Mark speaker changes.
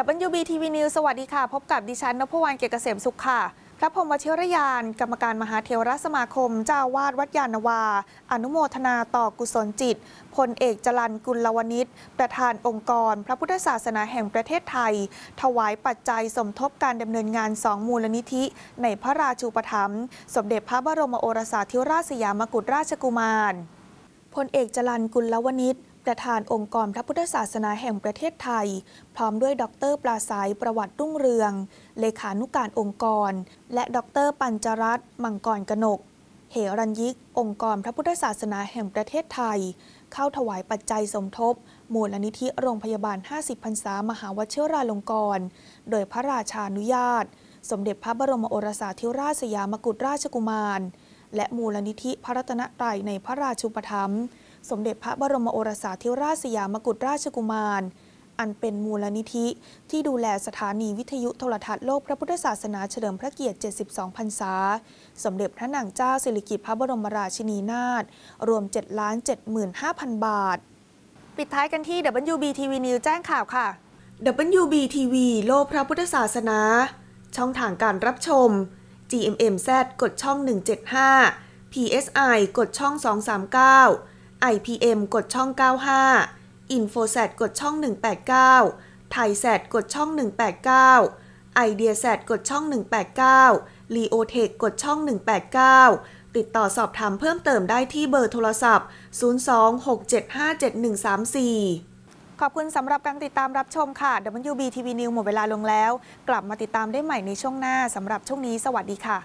Speaker 1: บบบัูีทีวีนิวสวัสดีค่ะ พบกับดิฉันนพวรรณเกียรติเกษมสุขค่ะพระพรมเชรยาน กรรมการมหาเทวรสมาคม เจ้าวาดวัดยานวา อนุโมทนาต่อกุศลจิตพลเอกจรันกุลวณิชประธานองค์กร พระพุทธศาสนาแห่งประเทศไทย ถวายปัจจัยสมทบการดำเนินงานสองมูลนิธิ ในพระราชูปถัมภ์สมเด็จพระบรมโอรสาธิราชสยามกุฎราชกุมาร พลเอกจรันกุลวณิชประธานองค์กรพระพุทธศาสนาแห่งประเทศไทย พร้อมด้วยดรปราสายประวัติ รุ่งเรือง เลขานุการองค์กร และดรปัญจรัตน์มังกรกนก เหรัญยิก องค์กรพระพุทธศาสนาแห่งประเทศไทย เข้าถวายปัจจัยสมทบ มูลนิธิโรงพยาบาล 50พรรษามหาวชิราลงกรณโดยพระราชานุญาต สมเด็จพระบรมโอรสาธิราชสยามกุฎราชกุมาร และมูลนิธิพระรัตนตรัยในพระราชุปถัมภ์สมเด็จพระบรมโอรสาธิราชสยามกุฎราชกุมาร อันเป็นมูลนิธิ ที่ดูแลสถานีวิทยุโทรทัศน์โลกพระพุทธศาสนาเฉลิมพระเกียรติ72พรรษา สมเด็จพระนางเจ้าสิริกิติ์พระบรมราชินีนาถรวม7ล้าน75,000 บาท ปิดท้ายกันที่ WBTV News แจ้งข่าวค่ะ WBTV โลกพระพุทธศาสนา ช่องทางการรับชม GMMZ กดช่อง 175 PSI กดช่อง 239 IPM กดช่อง 95 InfoSat กดช่อง 189 t h a i s a t กดช่อง 189 i d e a s a t กดช่อง 189 l e o t e c h กดช่อง 189 ติดต่อสอบถามเพิ่มเติมได้ที่เบอร์โทรศัพท์ 026757134 ขอบคุณสำหรับการติดตามรับชมค่ะ WBTV News หมดเวลาลงแล้ว กลับมาติดตามได้ใหม่ในช่วงหน้าสำหรับช่วงนี้สวัสดีค่ะ